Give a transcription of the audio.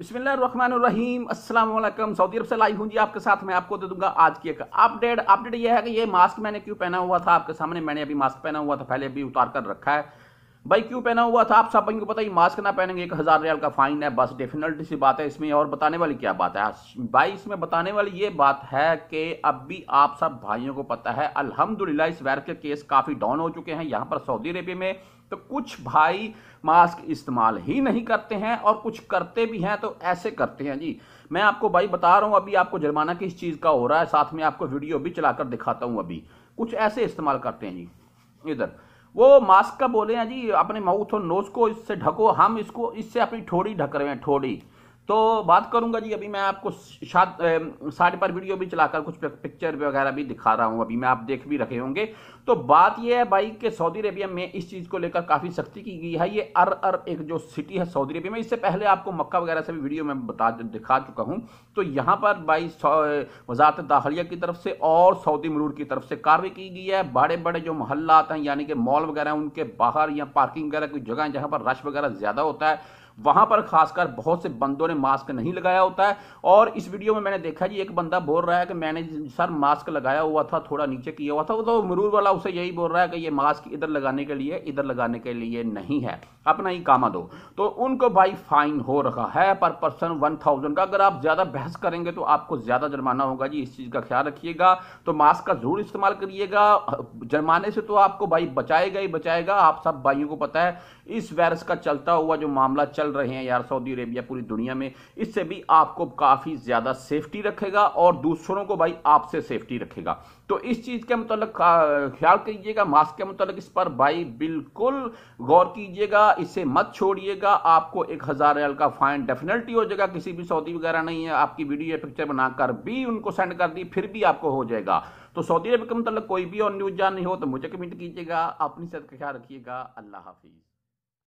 बिस्मिल्लाम अस्सलाम सऊदी अरब से लाइव हूँ जी आपके साथ मैं आपको दे दूंगा आज की एक अपडेट अपडेट ये है कि ये मास्क मैंने क्यों पहना हुआ था आपके सामने मैंने अभी मास्क पहना हुआ था पहले अभी उतार कर रखा है भाई क्यों पहना हुआ था आप सब को पता ही मास्क ना पहनेंगे एक हज़ार रियाल का फाइन है बस डेफिनेटली सी बात है इसमें और बताने वाली क्या बात है भाई इसमें बताने वाली ये बात है कि अब भी आप सब भाइयों को पता है अल्हम्दुलिल्लाह इस वायरस के केस काफ़ी डाउन हो चुके हैं यहाँ पर सऊदी अरेबिया में तो कुछ भाई मास्क इस्तेमाल ही नहीं करते हैं और कुछ करते भी हैं तो ऐसे करते हैं जी मैं आपको भाई बता रहा हूँ अभी आपको जुर्माना किस चीज़ का हो रहा है साथ में आपको वीडियो भी चलाकर दिखाता हूँ अभी कुछ ऐसे इस्तेमाल करते हैं जी इधर वो मास्क का बोले हैं जी अपने माउथ और नोज को इससे ढको हम इसको इससे अपनी ठोड़ी ढक रहे हैं ठोड़ी तो बात करूंगा जी अभी मैं आपको साइड पर वीडियो भी चलाकर कुछ पिक्चर वगैरह भी दिखा रहा हूं अभी मैं आप देख भी रहे होंगे तो बात यह है भाई कि सऊदी अरेबिया में इस चीज़ को लेकर काफ़ी सख्ती की गई है ये अर अर एक जो सिटी है सऊदी अरेबिया में इससे पहले आपको मक्का वगैरह से भी वीडियो में बता दिखा चुका हूँ तो यहाँ पर भाई वजारत दाखिलिया की तरफ से और सऊदी मरूर की तरफ से कार्रवाई की गई है बड़े बड़े जो मोहल्लात हैं यानी कि मॉल वगैरह उनके बाहर या पार्किंग वगैरह की जगह जहाँ पर रश वगैरह ज़्यादा होता है वहां पर खासकर बहुत से बंदों ने मास्क नहीं लगाया होता है और इस वीडियो में मैंने देखा जी एक बंदा बोल रहा है कि मैंने सर मास्क लगाया हुआ था थोड़ा नीचे किया हुआ था वो तो मरूर वाला उसे यही बोल रहा है कि ये मास्क इधर लगाने के लिए इधर लगाने के लिए नहीं है अपना ही कामा दो तो उनको भाई फाइन हो रहा है पर पर्सन वन थाउजेंड का अगर आप ज्यादा बहस करेंगे तो आपको ज्यादा जुर्माना होगा जी इस चीज का ख्याल रखिएगा तो मास्क का जरूर इस्तेमाल करिएगा जुर्माने से तो आपको भाई बचाएगा ही बचाएगा आप सब भाइयों को पता है इस वायरस का चलता हुआ जो मामला चल चल रहे हैं यार सऊदी अरेबिया पूरी दुनिया में इससे भी आपको काफ़ी ज़्यादा सेफ्टी रखेगा और दूसरों को भाई आपसे सेफ्टी रखेगा तो इस चीज़ के मतलब ख्याल कीजिएगा मास्क के मतलब इस पर भाई बिल्कुल गौर कीजिएगा इसे मत छोड़िएगा आपको एक हज़ार रियल का फाइन डेफिनेटली हो जाएगा किसी भी सऊदी वगैरह नहीं है आपकी वीडियो या पिक्चर बनाकर भी उनको सेंड कर दी फिर भी आपको हो जाएगा तो सऊदी अरब के मतलब कोई भी और न्यूज़ जान नहीं हो तो मुझे कमेंट कीजिएगा अपनी सेहत का ख्याल रखिएगा अल्लाह हाफिज़